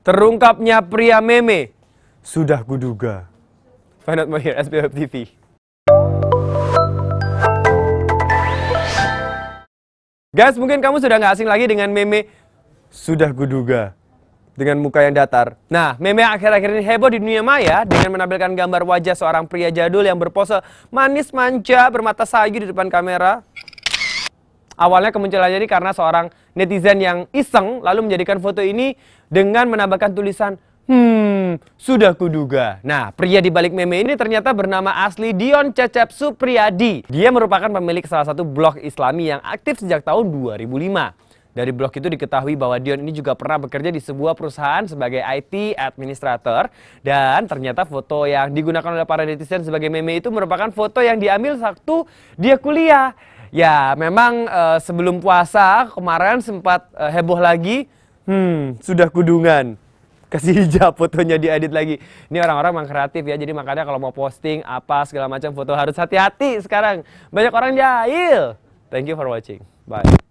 Terungkapnya pria meme sudah kuduga. Find out more here, SBF TV. Guys, mungkin kamu sudah nggak asing lagi dengan meme sudah kuduga dengan muka yang datar. Nah, meme akhir-akhir ini heboh di dunia maya dengan menampilkan gambar wajah seorang pria jadul yang berpose manis manja bermata sayu di depan kamera. Awalnya kemunculannya ini karena seorang netizen yang iseng lalu menjadikan foto ini dengan menambahkan tulisan Hmm, sudah kuduga. Nah, pria di balik meme ini ternyata bernama asli Dion Cecep Supriyadi. Dia merupakan pemilik salah satu blog islami yang aktif sejak tahun 2005. Dari blog itu diketahui bahwa Dion ini juga pernah bekerja di sebuah perusahaan sebagai IT administrator dan ternyata foto yang digunakan oleh para netizen sebagai meme itu merupakan foto yang diambil waktu dia kuliah. Ya, memang uh, sebelum puasa kemarin sempat uh, heboh lagi. Hmm, sudah kudungan. Kasih hijab fotonya diedit lagi. Ini orang-orang memang kreatif ya. Jadi makanya kalau mau posting apa segala macam foto harus hati-hati sekarang. Banyak orang jahil. Thank you for watching. Bye.